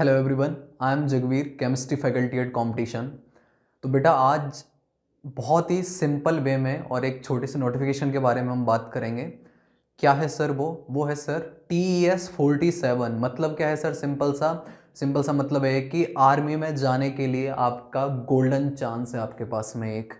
hello everyone I am Jagveer chemistry faculty at competition तो बेटा आज बहुत ही सिंपल वे में और एक छोटे से नोटिफिकेशन के बारे में हम बात करेंगे क्या है सर वो वो है sir T E S forty seven मतलब क्या है सर सिंपल सा सिंपल सा मतलब है कि आर्मी में जाने के लिए आपका गोल्डन चांस है आपके पास में एक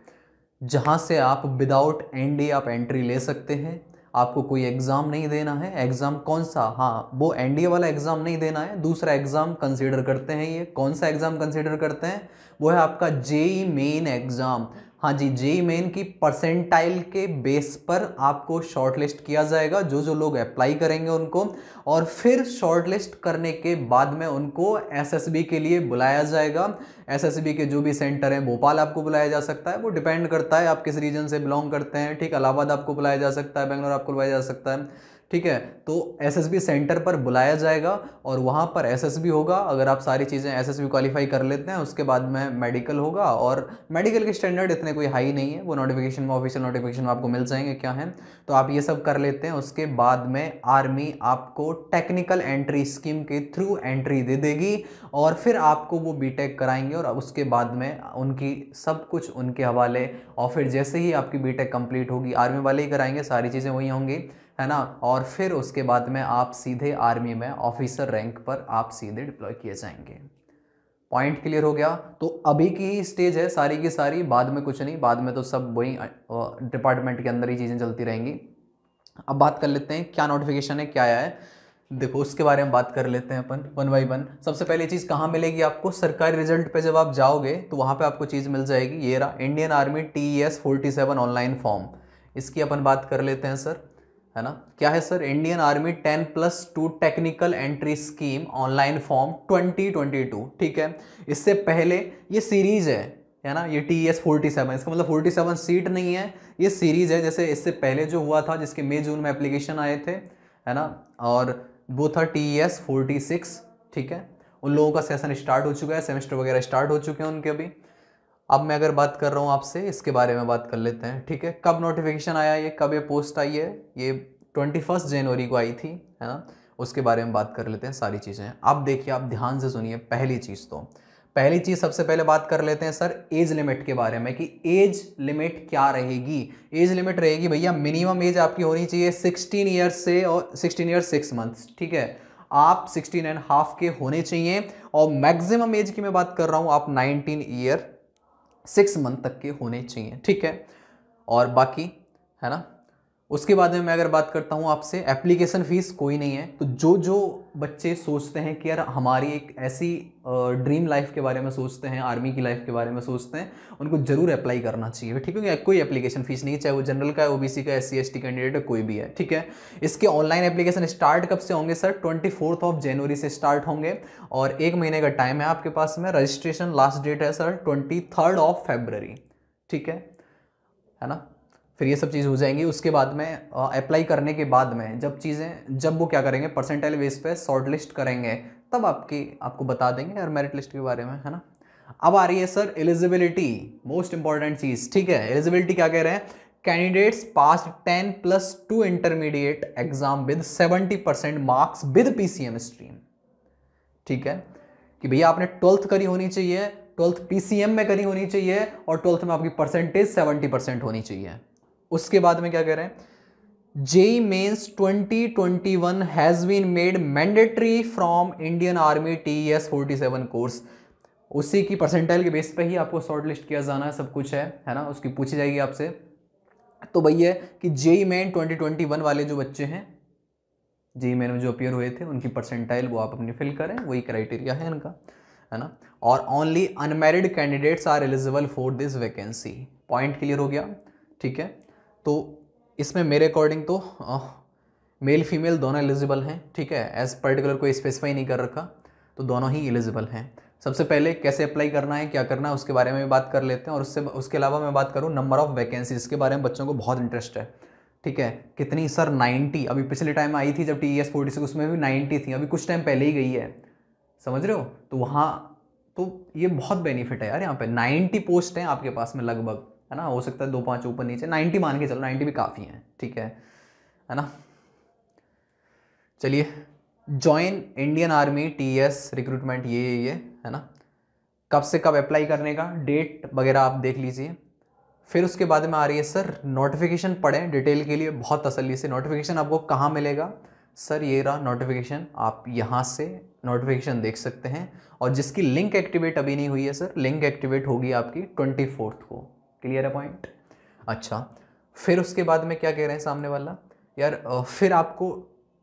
जहाँ से आप विदाउट एन आप एंट्री ले सकते हैं आपको कोई एग्ज़ाम नहीं देना है एग्ज़ाम कौन सा हाँ वो एनडीए वाला एग्ज़ाम नहीं देना है दूसरा एग्ज़ाम कंसिडर करते हैं ये कौन सा एग्ज़ाम कंसिडर करते हैं वो है आपका जेई मेन एग्ज़ाम हाँ जी जेई मेन की परसेंटाइल के बेस पर आपको शॉर्टलिस्ट किया जाएगा जो जो लोग अप्लाई करेंगे उनको और फिर शॉर्टलिस्ट करने के बाद में उनको एसएसबी के लिए बुलाया जाएगा एसएसबी के जो भी सेंटर हैं भोपाल आपको बुलाया जा सकता है वो डिपेंड करता है आप किस रीजन से बिलोंग करते हैं ठीक इलाहाबाद आपको बुलाया जा सकता है बेंगलोर आपको बुलाया जा सकता है ठीक है तो एसएसबी सेंटर पर बुलाया जाएगा और वहाँ पर एसएसबी होगा अगर आप सारी चीज़ें एसएसबी क्वालिफाई कर लेते हैं उसके बाद में मेडिकल होगा और मेडिकल के स्टैंडर्ड इतने कोई हाई नहीं है वो नोटिफिकेशन में ऑफिशियल नोटिफिकेशन में आपको मिल जाएंगे क्या हैं तो आप ये सब कर लेते हैं उसके बाद में आर्मी आपको टेक्निकल एंट्री स्कीम के थ्रू एंट्री दे देगी और फिर आपको वो बी कराएंगे और उसके बाद में उनकी सब कुछ उनके हवाले और फिर जैसे ही आपकी बी कम्प्लीट होगी आर्मी वाले ही कराएंगे सारी चीज़ें वहीं होंगी है ना और फिर उसके बाद में आप सीधे आर्मी में ऑफिसर रैंक पर आप सीधे डिप्लॉय किए जाएंगे पॉइंट क्लियर हो गया तो अभी की स्टेज है सारी की सारी बाद में कुछ नहीं बाद में तो सब वही डिपार्टमेंट के अंदर ही चीज़ें चलती रहेंगी अब बात कर लेते हैं क्या नोटिफिकेशन है क्या आया है देखो उसके बारे में बात कर लेते हैं अपन वन बाई वन सबसे पहले चीज़ कहाँ मिलेगी आपको सरकारी रिजल्ट पे जब आप जाओगे तो वहाँ पे आपको चीज़ मिल जाएगी ये रहा Indian army T E S forty seven online form इसकी अपन बात कर लेते हैं सर है ना क्या है sir Indian army ten plus two technical entry scheme online form twenty twenty two ठीक है इससे पहले ये सीरीज है है ना ये टी एस फोर्टी सेवन इसका मतलब फोर्टी सेवन सीट नहीं है ये सीरीज है जैसे इससे पहले जो हुआ था जिसके मई जून में एप्लीकेशन आए थे है ना और वो था टी एस फोर्टी सिक्स ठीक है उन लोगों का सेशन स्टार्ट हो चुका है सेमेस्टर वगैरह स्टार्ट हो चुके हैं उनके अभी अब मैं अगर बात कर रहा हूँ आपसे इसके बारे में बात कर लेते हैं ठीक है कब नोटिफिकेशन आया ये कब ये पोस्ट आई है ये ट्वेंटी फर्स्ट जनवरी को आई थी है ना उसके बारे में बात कर लेते हैं सारी चीज़ें अब देखिए आप ध्यान से सुनिए पहली चीज़ तो पहली चीज़ सबसे पहले बात कर लेते हैं सर एज लिमिट के बारे में कि एज लिमिट क्या रहेगी एज लिमिट रहेगी भैया मिनिमम एज आपकी होनी चाहिए सिक्सटीन ईयर्स से और सिक्सटीन ईयर्स सिक्स मंथ्स ठीक है आप सिक्सटीन एंड हाफ के होने चाहिए और मैक्सिमम एज की मैं बात कर रहा हूँ आप नाइनटीन ईयर सिक्स मंथ तक के होने चाहिए ठीक है और बाकी है ना उसके बाद में मैं अगर बात करता हूँ आपसे एप्लीकेशन फ़ीस कोई नहीं है तो जो जो बच्चे सोचते हैं कि यार हमारी एक ऐसी ड्रीम लाइफ के बारे में सोचते हैं आर्मी की लाइफ के बारे में सोचते हैं उनको ज़रूर अप्लाई करना चाहिए ठीक है कोई एप्लीकेशन फ़ीस नहीं चाहे वो जनरल का है ओ का एस सी कैंडिडेट है कोई भी है ठीक है इसके ऑनलाइन एप्लीकेशन स्टार्ट कब से होंगे सर ट्वेंटी ऑफ जनवरी से स्टार्ट होंगे और एक महीने का टाइम है आपके पास में रजिस्ट्रेशन लास्ट डेट है सर ट्वेंटी ऑफ फेबररी ठीक है है ना फिर ये सब चीज़ हो जाएंगी उसके बाद में अप्लाई करने के बाद में जब चीज़ें जब वो क्या करेंगे परसेंटाइल बेस पे शॉर्ट लिस्ट करेंगे तब आपकी आपको बता देंगे और मेरिट लिस्ट के बारे में है ना अब आ रही है सर एलिजिबिलिटी मोस्ट इंपॉर्टेंट चीज़ ठीक है एलिजिबिलिटी क्या कह रहे हैं candidates pass ten plus two intermediate exam with seventy percent marks with P stream ठीक है कि भैया आपने ट्वेल्थ करी होनी चाहिए ट्वेल्थ एम में करी होनी चाहिए और ट्वेल्थ में आपकी परसेंटेज सेवेंटी परसेंट होनी चाहिए उसके बाद में क्या कह रहे हैं JEE mains 2021 has been made mandatory from Indian army T S forty seven course उसी की परसेंटाइल के बेस पे ही आपको शॉर्ट लिस्ट किया जाना है सब कुछ है है ना उसकी पूछी जाएगी आपसे तो भैया कि जेई मेन 2021 वाले जो बच्चे हैं जेई मेन में जो अपियर हुए थे उनकी परसेंटाइल वो आप अपनी फिल करें वही क्राइटेरिया है इनका है ना और only unmarried candidates are eligible for this vacancy point clear हो गया ठीक है तो इसमें मेरे अकॉर्डिंग तो मेल फीमेल दोनों एलिजिबल हैं ठीक है एज पर्टिकुलर कोई स्पेसिफाई नहीं कर रखा तो दोनों ही एलिजिबल हैं सबसे पहले कैसे अप्लाई करना है क्या करना है उसके बारे में भी बात कर लेते हैं और उससे उसके अलावा मैं बात करूँ नंबर ऑफ़ वैकेंसीज के बारे में बच्चों को बहुत इंटरेस्ट है ठीक है कितनी सर 90 अभी पिछले टाइम आई थी जब T E S forty six उसमें भी 90 थी अभी कुछ टाइम पहले ही गई है समझ रहे हो तो वहाँ तो ये बहुत बेनिफिट है यार यहाँ पे 90 पोस्ट हैं आपके पास में लगभग है ना हो सकता है दो पाँच ऊपर नीचे नाइन्टी मान के चलो नाइन्टी भी काफ़ी है ठीक है है ना चलिए join Indian army T S recruitment ये ये है ना कब से कब अप्लाई करने का डेट वगैरह आप देख लीजिए फिर उसके बाद में आ रही है सर नोटिफिकेशन पढ़ें डिटेल के लिए बहुत तसल्ली से नोटिफिकेशन आपको कहाँ मिलेगा सर ये रहा नोटिफिकेशन आप यहाँ से नोटिफिकेशन देख सकते हैं और जिसकी लिंक एक्टिवेट अभी नहीं हुई है सर लिंक एक्टिवेट होगी आपकी ट्वेंटी फोर्थ को क्लियर है पॉइंट अच्छा फिर उसके बाद में क्या कह रहे हैं सामने वाला यार फिर आपको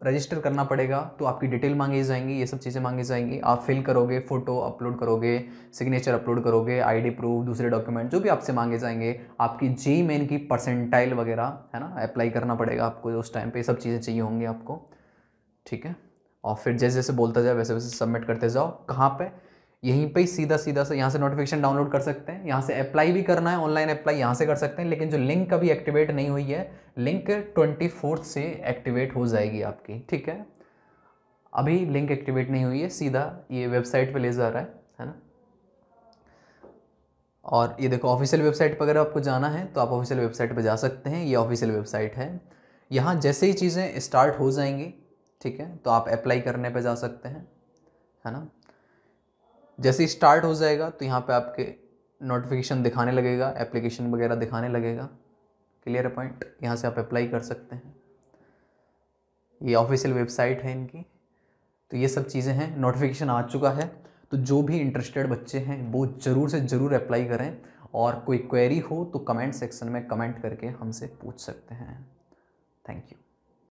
रजिस्टर करना पड़ेगा तो आपकी डिटेल मांगी जाएंगी ये सब चीज़ें मांगी जाएंगी आप फिल करोगे फ़ोटो अपलोड करोगे सिग्नेचर अपलोड करोगे आईडी प्रूफ दूसरे डॉक्यूमेंट जो भी आपसे मांगे जाएंगे आपकी जी मेन की परसेंटाइल वगैरह है ना अप्लाई करना पड़ेगा आपको उस टाइम पे ये सब चीज़ें चाहिए होंगी आपको ठीक है और फिर जैसे जैसे बोलता जाए वैसे वैसे सबमिट करते जाओ कहाँ पर यहीं पे ही सीधा सीधा से यहाँ से नोटिफिकेशन डाउनलोड कर सकते हैं यहाँ से अप्लाई भी करना है ऑनलाइन अप्लाई यहाँ से कर सकते हैं लेकिन जो लिंक अभी एक्टिवेट नहीं हुई है लिंक ट्वेंटी से एक्टिवेट हो जाएगी आपकी ठीक है अभी लिंक एक्टिवेट नहीं हुई है सीधा ये वेबसाइट पर ले जा रहा है है ना और ये देखो ऑफिशियल वेबसाइट पर अगर आपको जाना है तो आप ऑफिशियल वेबसाइट पर जा सकते हैं ये ऑफिशियल वेबसाइट है यहाँ जैसे ही चीज़ें स्टार्ट हो जाएंगी ठीक है तो आप अप्लाई करने पर जा सकते हैं है ना जैसे ही स्टार्ट हो जाएगा तो यहाँ पे आपके नोटिफिकेशन दिखाने लगेगा एप्लीकेशन वगैरह दिखाने लगेगा क्लियर पॉइंट यहाँ से आप अप्लाई कर सकते हैं ये ऑफिशियल वेबसाइट है इनकी तो ये सब चीज़ें हैं नोटिफिकेशन आ चुका है तो जो भी इंटरेस्टेड बच्चे हैं वो ज़रूर से ज़रूर अप्लाई करें और कोई क्वेरी हो तो कमेंट सेक्शन में कमेंट करके हमसे पूछ सकते हैं थैंक यू